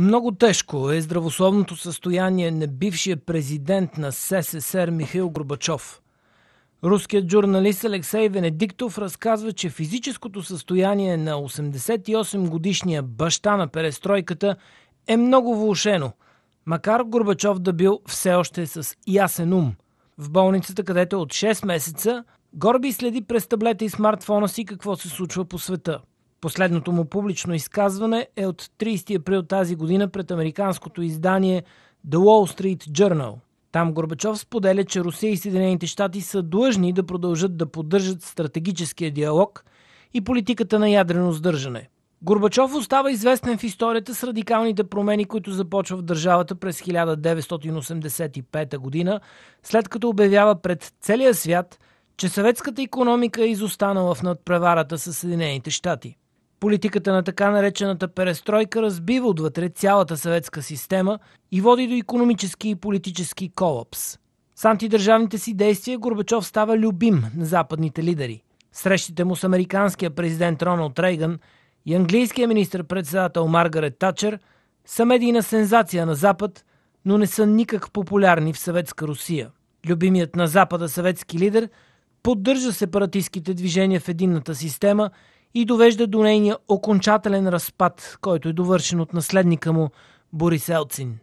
Много тежко е здравословното състояние на бившия президент на СССР Михаил Горбачов. Руският журналист Алексей Венедиктов разказва, че физическото състояние на 88-годишния баща на перестройката е много влушено, макар Горбачов да бил все още с ясен ум. В болницата, където е от 6 месеца, Горби следи през таблета и смартфона си какво се случва по света – Последното му публично изказване е от 30 април тази година пред американското издание The Wall Street Journal. Там Горбачов споделя, че Русия и Съединените щати са длъжни да продължат да поддържат стратегическия диалог и политиката на ядрено сдържане. Горбачов остава известен в историята с радикалните промени, които започва в държавата през 1985 година, след като обявява пред целия свят, че съветската економика е изостанала в надпреварата с Съединените щати. Политиката на така наречената перестройка разбива отвътре цялата съветска система и води до економически и политически колапс. С антидържавните си действия Горбачов става любим на западните лидери. Срещите му с американския президент Роналд Рейган и английския министр-председател Маргарет Тачер са медийна сензация на Запад, но не са никак популярни в съветска Русия. Любимият на Запада съветски лидер поддържа сепаратистските движения в единната система – и довежда до нейния окончателен разпад, който е довършен от наследника му Борис Елцин.